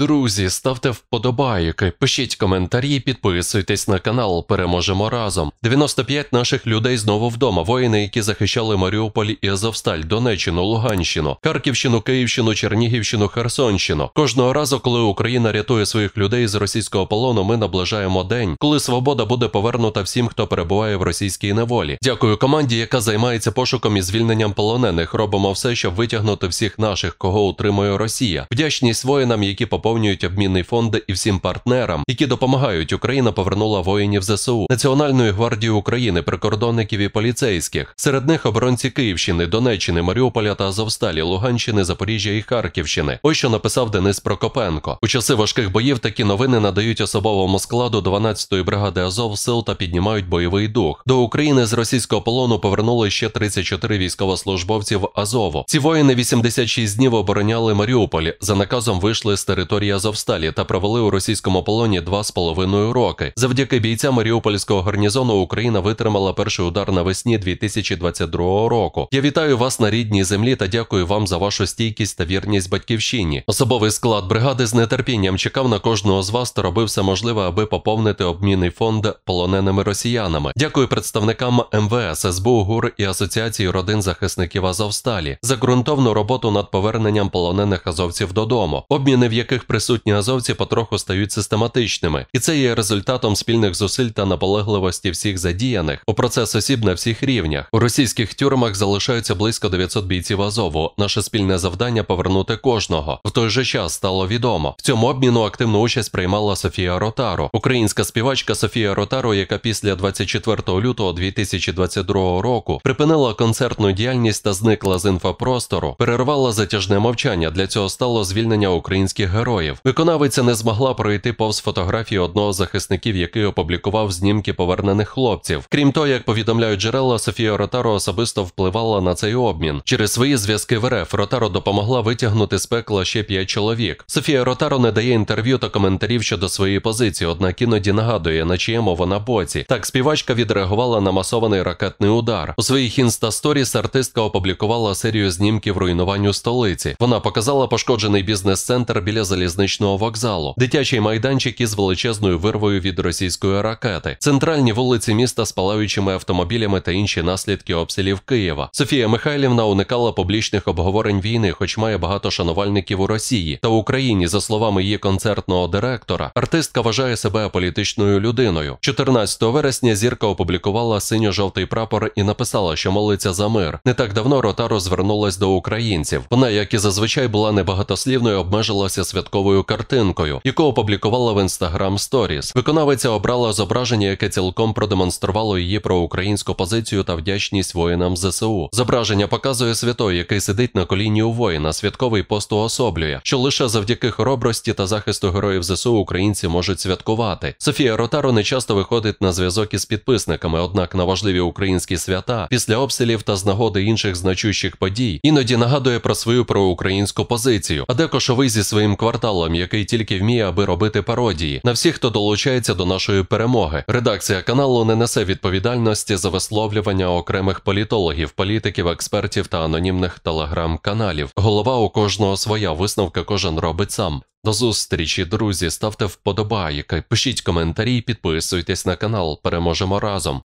Друзі, ставте вподобайки, пишіть коментарі, підписуйтесь на канал, переможемо разом. 95 наших людей знову вдома. Воїни, які захищали Маріуполь і Азовсталь, Донеччину, Луганщину, Харківщину, Київщину, Чернігівщину, Херсонщину. Кожного разу, коли Україна рятує своїх людей з російського полону, ми наближаємо день, коли свобода буде повернута всім, хто перебуває в російській неволі. Дякую команді, яка займається пошуком і звільненням полонених. Робимо все, щоб витягнути всіх наших, кого утримує Росія. Вдячність воїнам, які попали поповнюють обмінний фонди і всім партнерам, які допомагають. Україна повернула воїнів ЗСУ, Національної гвардії України, прикордонників і поліцейських. Серед них оборонці Київщини, Донеччини, Маріуполя та Азовсталі, Луганщини, Запоріжжя і Харківщини. Ось що написав Денис Прокопенко. У часи важких боїв такі новини надають особовому складу 12-ї бригади Азов сил та піднімають бойовий дух. До України з російського полону повернули ще 34 військовослужбовців Азову. Ці воїни 86 днів обороняли Маріуполь. За наказом вийшли з території території Азовсталі та провели у російському полоні два з половиною роки. Завдяки бійцям Маріупольського гарнізону Україна витримала перший удар навесні 2022 року. Я вітаю вас на рідній землі та дякую вам за вашу стійкість та вірність батьківщині. Особовий склад бригади з нетерпінням чекав на кожного з вас та робив все можливе, аби поповнити обмінний фонд полоненими росіянами. Дякую представникам МВС, СБУ, ГУР і Асоціації родин захисників Азовсталі за ґрунтовну роботу над поверненням полонених азовців додому, обміни в яких яких присутні азовці потроху стають систематичними, і це є результатом спільних зусиль та наполегливості всіх задіяних. У процес осіб на всіх рівнях у російських тюрмах залишаються близько 900 бійців Азову. Наше спільне завдання повернути кожного. В той же час стало відомо. В цьому обміну активну участь приймала Софія Ротаро, українська співачка Софія Ротаро, яка після 24 лютого 2022 року припинила концертну діяльність та зникла з інфопростору, перервала затяжне мовчання. Для цього стало звільнення українських героїв героїв. Виконавиця не змогла пройти повз фотографії одного з захисників, який опублікував знімки повернених хлопців. Крім того, як повідомляють джерела, Софія Ротаро особисто впливала на цей обмін. Через свої зв'язки в РФ Ротаро допомогла витягнути з пекла ще п'ять чоловік. Софія Ротаро не дає інтерв'ю та коментарів щодо своєї позиції, однак іноді нагадує, на чиєму вона боці. Так співачка відреагувала на масований ракетний удар. У своїх інстасторіс артистка опублікувала серію знімків руйнуванню столиці. Вона показала пошкоджений бізнес-центр біля залізниці залізничного вокзалу, дитячий майданчик із величезною вирвою від російської ракети, центральні вулиці міста з палаючими автомобілями та інші наслідки обстрілів Києва. Софія Михайлівна уникала публічних обговорень війни, хоч має багато шанувальників у Росії та Україні. За словами її концертного директора, артистка вважає себе політичною людиною. 14 вересня зірка опублікувала синьо-жовтий прапор і написала, що молиться за мир. Не так давно Ротаро звернулась до українців. Вона, як і зазвичай, була небагатослівною, обмежилася святкуванням загадковою картинкою, яку опублікувала в Instagram Stories. Виконавиця обрала зображення, яке цілком продемонструвало її проукраїнську позицію та вдячність воїнам ЗСУ. Зображення показує святой, який сидить на коліні у воїна. Святковий пост уособлює, що лише завдяки хоробрості та захисту героїв ЗСУ українці можуть святкувати. Софія Ротару не часто виходить на зв'язок із підписниками, однак на важливі українські свята після обстрілів та з нагоди інших значущих подій іноді нагадує про свою проукраїнську позицію, а декошовий зі своїм кварталом порталом, який тільки вміє, аби робити пародії на всіх, хто долучається до нашої перемоги. Редакція каналу не несе відповідальності за висловлювання окремих політологів, політиків, експертів та анонімних телеграм-каналів. Голова у кожного своя висновка кожен робить сам. До зустрічі, друзі, ставте вподобайки, пишіть коментарі, підписуйтесь на канал. Переможемо разом.